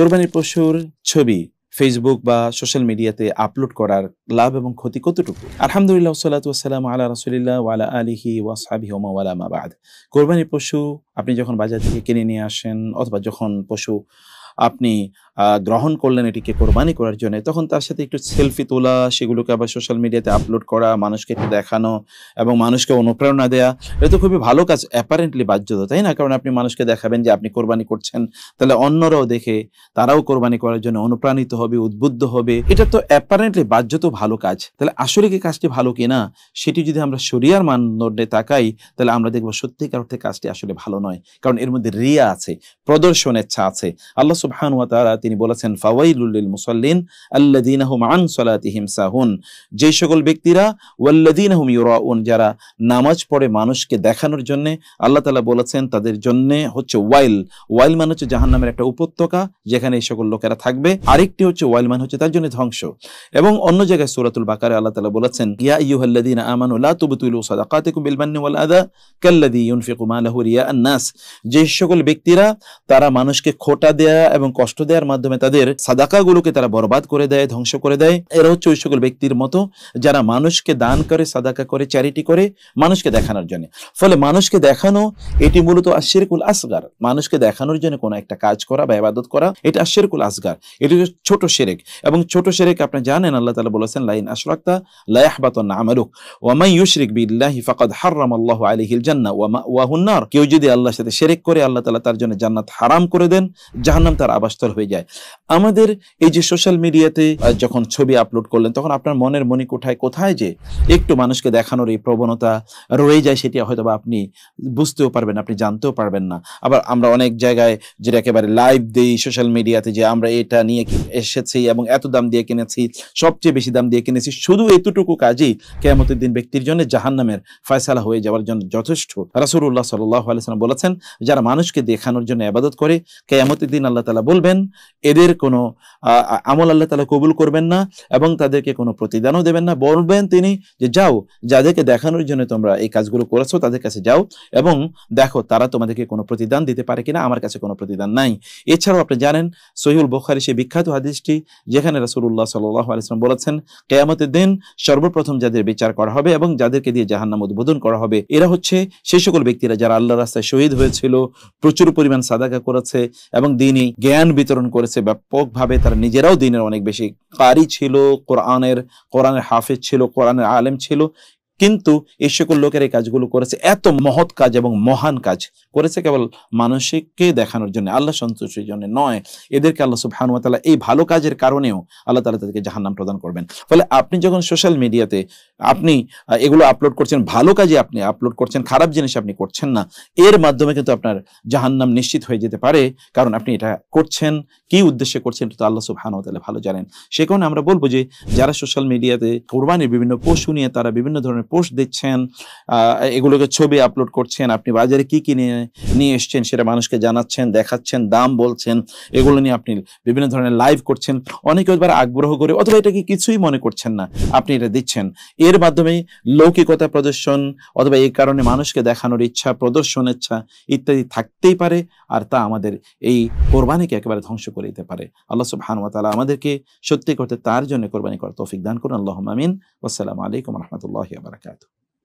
কোরবানির পশুর ছবি ফেসবুক বা সোশ্যাল মিডিয়াতে আপলোড করার লাভ এবং ক্ষতি কতটুকু আলহামদুলিল্লাহ সাল্লাতাম আল্লাহ রসুলিল্লাহ ওয়ালা আলিহি ওয়াসাবি ওয়ালামাবাদ কোরবানির পশু আপনি যখন বাজার থেকে কিনে নিয়ে আসেন অথবা যখন পশু আপনি গ্রহণ করলেন এটিকে কোরবানি করার জন্য তখন তার সাথে একটু সেলফি তোলা সেগুলোকে আবার সোশ্যাল মিডিয়াতে আপলোড করা মানুষকে একটু দেখানো এবং মানুষকে অনুপ্রেরণা দেয়া এটা তো খুবই ভালো কাজ অ্যাপারেন্টলি বাধ্যতা তাই না কারণ আপনি মানুষকে দেখাবেন যে আপনি কোরবানি করছেন তাহলে অন্যরাও দেখে তারাও কোরবানি করার জন্য অনুপ্রাণিত হবে উদ্বুদ্ধ হবে এটা তো অ্যাপারেন্টলি বাধ্যত ভালো কাজ তাহলে আসলে কি কাজটি ভালো কি না সেটি যদি আমরা সরিয়ার মানদণ্ডে তাকাই তাহলে আমরা দেখবো সত্যিকার অর্থে কাজটি আসলে ভালো নয় কারণ এর মধ্যে রিয়া আছে প্রদর্শনের ইচ্ছা আছে আল্লাহ সুবহান ওয়া তাআলা তিনি বলেছেন ফাওয়াইলুল মুসাল্লিন আন সালাতিহিম সাহুন যে সকল ব্যক্তিরা ইউরাউন যারা নামাজ পড়ে মানুষকে দেখানোর জন্য আল্লাহ তাআলা বলেছেন তাদের জন্য হচ্ছে ওয়াইল ওয়াইল মানে হচ্ছে জাহান্নামের একটা উপত্যকা যেখানে এই সকল লোকেরা থাকবে আরেকটি হচ্ছে ওয়াইল মানে হচ্ছে তার জন্য ধ্বংস এবং অন্য জায়গায় সূরাতুল বাকারে আল্লাহ তাআলা বলেছেন ইয়া আইয়ুহাল্লাযীনা আমানু লা সাদাকাতিকুম বিল মান্নি ওয়াল আদা কাল্লাযী ইউনফিকু মালাহু নাস যে সকল ব্যক্তিরা তারা মানুষকে খোটা দেয়া এবং কষ্ট দেওয়ার মাধ্যমে তাদের সাদাকাগুলোকে তারা বরবাদ করে দেয় ধ্বংস করে দেয় এরা হচ্ছে ওই সকল ব্যক্তির মতো যারা মানুষকে দান করে সাদাকা করে চ্যারিটি করে মানুষকে দেখানোর জন্য ফলে মানুষকে দেখানো এটি মূলত আশিরকুল আসগার মানুষকে দেখানোর জন্য কোনো একটা কাজ করা বা ইবাদত করা এটা আশিরকুল আসগার এটি ছোট শেরেক এবং ছোট শেরেক আপনি জানেন আল্লাহ তালা বলেছেন লাইন আশরাক্তা লায়াহবাতন আমালুক ওয়ামাই ইউশরিক বিল্লাহি ফাকাদ হারাম আল্লাহ আলিহিল জান্না ওয়াহুন্নার কেউ যদি আল্লাহর সাথে শেরেক করে আল্লাহ তালা তার জন্য জান্নাত হারাম করে দেন জাহান্নাম তার আবাসস্থল হয়ে যায় আমাদের এই যে সোশ্যাল মিডিয়াতে যখন ছবি আপলোড করলেন তখন আপনার মনের মনে কোঠায় কোথায় যে একটু মানুষকে দেখানোর এই প্রবণতা রয়ে যায় সেটি হয়তো বা আপনি বুঝতেও পারবেন আপনি জানতেও পারবেন না আবার আমরা অনেক জায়গায় যেটা একেবারে লাইভ দিই সোশ্যাল মিডিয়াতে যে আমরা এটা নিয়ে এসেছি এবং এত দাম দিয়ে কিনেছি সবচেয়ে বেশি দাম দিয়ে কিনেছি শুধু এতটুকু কাজই কেয়ামতের দিন ব্যক্তির জন্য জাহান নামের ফয়সালা হয়ে যাওয়ার জন্য যথেষ্ট রাসুল্লাহ সাল্লাহ আলিয়াল্লাম বলেছেন যারা মানুষকে দেখানোর জন্য আবাদত করে কেয়ামতের দিন আল্লাহ তালা বলবেন এদের কোনো আমল আল্লাহ তালা কবুল করবেন না এবং তাদেরকে কোনো প্রতিদানও দেবেন না বলবেন তিনি যে যাও যাদেরকে দেখানোর জন্য তোমরা এই কাজগুলো করেছো তাদের কাছে যাও এবং দেখো তারা তোমাদেরকে কোনো প্রতিদান দিতে পারে কিনা আমার কাছে কোনো প্রতিদান নাই এছাড়াও আপনি জানেন সহিউল বখারি সেই বিখ্যাত হাদিসটি যেখানে রাসুল্লাহ সাল্লাহ বলেছেন কেয়ামতের দিন সর্বপ্রথম যাদের বিচার করা হবে এবং যাদেরকে দিয়ে জাহান্নাম উদ্বোধন করা হবে এরা হচ্ছে সেই সকল ব্যক্তিরা যারা আল্লাহ রাস্তায় শহীদ হয়েছিল প্রচুর পরিমাণ সাদাকা করেছে এবং দিনই জ্ঞান বিতরণ করেছে ব্যাপকভাবে তারা নিজেরাও দিনের অনেক বেশি কারি ছিল কোরআনের কোরআনের হাফেজ ছিল কোরআনের আলেম ছিল কিন্তু এই সকল লোকের এই কাজগুলো করেছে এত মহৎ কাজ এবং মহান কাজ করেছে কেবল মানুষকে দেখানোর জন্য আল্লাহ সন্তুষ্টির জন্য নয় এদেরকে আল্লাহ সুবহানুয়া তালা এই ভালো কাজের কারণেও আল্লাহ তালা তাদেরকে জাহান্নাম প্রদান করবেন ফলে আপনি যখন সোশ্যাল মিডিয়াতে আপনি এগুলো আপলোড করছেন ভালো কাজে আপনি আপলোড করছেন খারাপ জিনিস আপনি করছেন না এর মাধ্যমে কিন্তু আপনার জাহান্নাম নিশ্চিত হয়ে যেতে পারে কারণ আপনি এটা করছেন কি উদ্দেশ্যে করছেন এটা তো আল্লাহ সুবহান তাহলে ভালো জানেন সে কারণে আমরা বলবো যে যারা সোশ্যাল মিডিয়াতে কোরবানির বিভিন্ন পশু নিয়ে তারা বিভিন্ন ধরনের পোস্ট দিচ্ছেন এগুলোকে ছবি আপলোড করছেন আপনি বাজারে কি কিনে নিয়ে এসছেন সেটা মানুষকে জানাচ্ছেন দেখাচ্ছেন দাম বলছেন এগুলো নিয়ে আপনি বিভিন্ন ধরনের লাইভ করছেন অনেকে একবার আগ্রহ করে অথবা এটাকে কিছুই মনে করছেন না আপনি এটা দিচ্ছেন এর মাধ্যমে লৌকিকতা প্রদর্শন অথবা এই কারণে মানুষকে দেখানোর ইচ্ছা প্রদর্শন ইচ্ছা ইত্যাদি থাকতেই পারে আর তা আমাদের এই কোরবানিকে একেবারে ধ্বংস করে দিতে পারে আল্লাহ সুবাহানুয়াতালা আমাদেরকে সত্যি করতে তার জন্য কোরবানি করার তৌফিক দান করুন আল্লাহ আমিন আসসালামু আলাইকুম রহমতুল্লাহ বারকাতু